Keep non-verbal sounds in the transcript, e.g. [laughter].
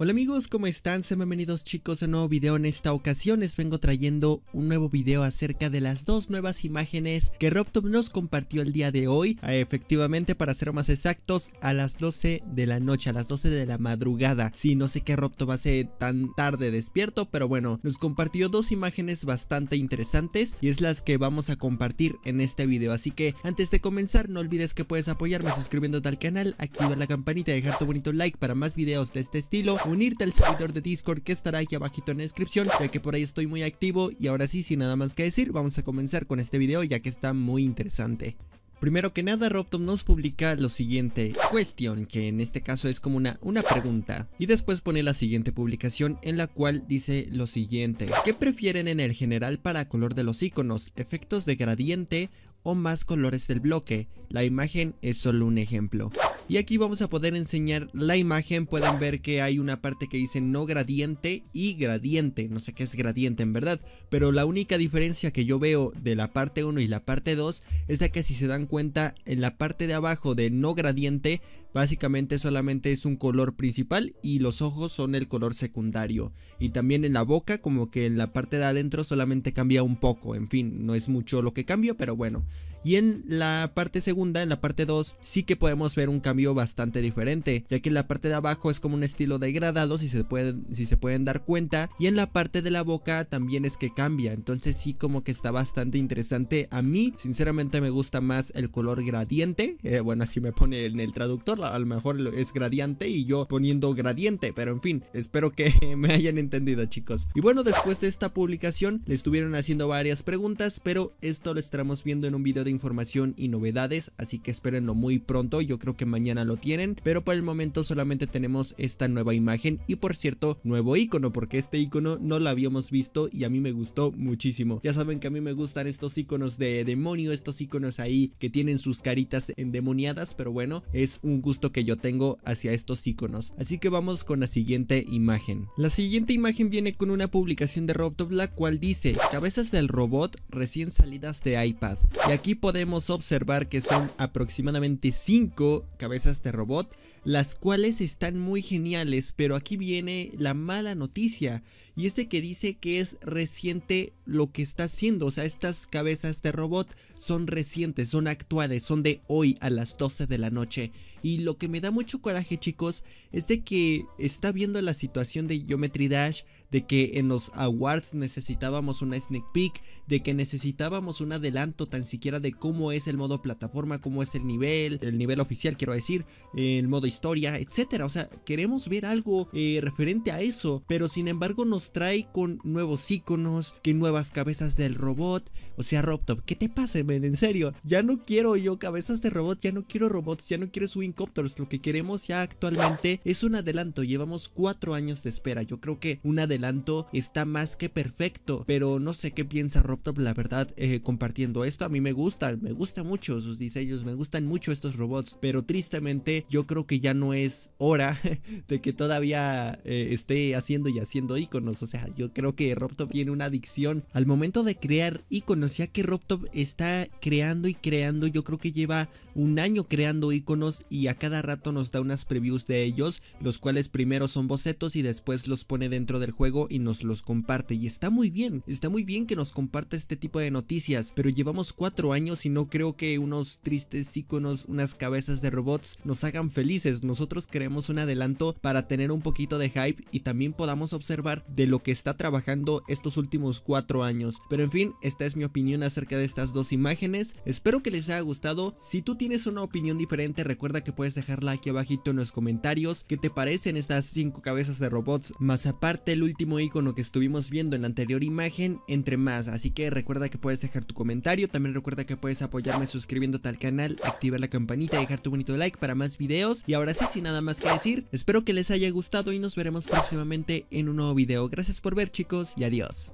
Hola amigos, ¿cómo están? Sean bienvenidos chicos a un nuevo video. En esta ocasión les vengo trayendo un nuevo video acerca de las dos nuevas imágenes que Robtop nos compartió el día de hoy. Ah, efectivamente, para ser más exactos, a las 12 de la noche, a las 12 de la madrugada. Sí, no sé qué Robtop hace tan tarde despierto, pero bueno, nos compartió dos imágenes bastante interesantes y es las que vamos a compartir en este video. Así que antes de comenzar, no olvides que puedes apoyarme suscribiéndote al canal, activar la campanita y dejar tu bonito like para más videos de este estilo unirte al servidor de Discord que estará aquí abajito en la descripción, ya que por ahí estoy muy activo y ahora sí, sin nada más que decir, vamos a comenzar con este video ya que está muy interesante. Primero que nada, Robtom nos publica lo siguiente cuestión, que en este caso es como una, una pregunta, y después pone la siguiente publicación en la cual dice lo siguiente, ¿qué prefieren en el general para color de los iconos, efectos de gradiente o más colores del bloque? La imagen es solo un ejemplo. Y aquí vamos a poder enseñar la imagen, pueden ver que hay una parte que dice no gradiente y gradiente, no sé qué es gradiente en verdad, pero la única diferencia que yo veo de la parte 1 y la parte 2 es de que si se dan cuenta en la parte de abajo de no gradiente básicamente solamente es un color principal y los ojos son el color secundario y también en la boca como que en la parte de adentro solamente cambia un poco, en fin, no es mucho lo que cambia pero bueno. Y en la parte segunda, en la parte 2 sí que podemos ver un cambio bastante diferente, ya que en la parte de abajo es como un estilo degradado si se pueden, si se pueden dar cuenta y en la parte de la boca también es que cambia, entonces sí como que está bastante interesante, a mí sinceramente me gusta más el color gradiente, eh, bueno así me pone en el traductor, a lo mejor es gradiente y yo poniendo gradiente, pero en fin, espero que [laughs] me hayan entendido chicos. Y bueno, después de esta publicación le estuvieron haciendo varias preguntas, pero esto lo estaremos viendo en un video de información y novedades, así que espérenlo muy pronto, yo creo que mañana lo tienen, pero por el momento solamente tenemos esta nueva imagen y por cierto, nuevo icono, porque este icono no lo habíamos visto y a mí me gustó muchísimo. Ya saben que a mí me gustan estos iconos de demonio, estos iconos ahí que tienen sus caritas endemoniadas, pero bueno, es un gusto que yo tengo hacia estos iconos. Así que vamos con la siguiente imagen. La siguiente imagen viene con una publicación de Robtop la cual dice cabezas del robot recién salidas de iPad. Y aquí podemos observar que son aproximadamente 5 cabezas de robot, las cuales están muy geniales, pero aquí viene la mala noticia, y es de que dice que es reciente lo que está haciendo, o sea, estas cabezas de robot son recientes, son actuales, son de hoy a las 12 de la noche, y lo que me da mucho coraje chicos, es de que está viendo la situación de Geometry Dash, de que en los awards necesitábamos una sneak peek, de que necesitábamos un adelanto tan siquiera de cómo es el modo plataforma, cómo es el nivel, el nivel oficial quiero decir, decir, eh, el modo historia, etcétera. O sea, queremos ver algo eh, referente a eso, pero sin embargo nos trae con nuevos iconos, que nuevas cabezas del robot. O sea, Robtop, ¿qué te pasa, En serio, ya no quiero yo cabezas de robot, ya no quiero robots, ya no quiero swing copters, Lo que queremos ya actualmente es un adelanto. Llevamos cuatro años de espera. Yo creo que un adelanto está más que perfecto, pero no sé qué piensa Robtop, la verdad, eh, compartiendo esto. A mí me gusta, me gusta mucho sus diseños, me gustan mucho estos robots, pero triste honestamente yo creo que ya no es hora [laughs] de que todavía eh, esté haciendo y haciendo iconos. O sea, yo creo que RobTop tiene una adicción al momento de crear iconos. Ya que RobTop está creando y creando, yo creo que lleva un año creando iconos y a cada rato nos da unas previews de ellos, los cuales primero son bocetos y después los pone dentro del juego y nos los comparte. Y está muy bien, está muy bien que nos comparte este tipo de noticias, pero llevamos cuatro años y no creo que unos tristes iconos, unas cabezas de robot nos hagan felices. Nosotros queremos un adelanto para tener un poquito de hype y también podamos observar de lo que está trabajando estos últimos cuatro años. Pero en fin, esta es mi opinión acerca de estas dos imágenes. Espero que les haya gustado. Si tú tienes una opinión diferente, recuerda que puedes dejarla aquí abajito en los comentarios. ¿Qué te parecen estas cinco cabezas de robots? Más aparte, el último icono que estuvimos viendo en la anterior imagen, entre más. Así que recuerda que puedes dejar tu comentario. También recuerda que puedes apoyarme suscribiéndote al canal, activar la campanita y dejar tu bonito like para más videos. Y ahora sí, sin nada más que decir, espero que les haya gustado y nos veremos próximamente en un nuevo video. Gracias por ver chicos y adiós.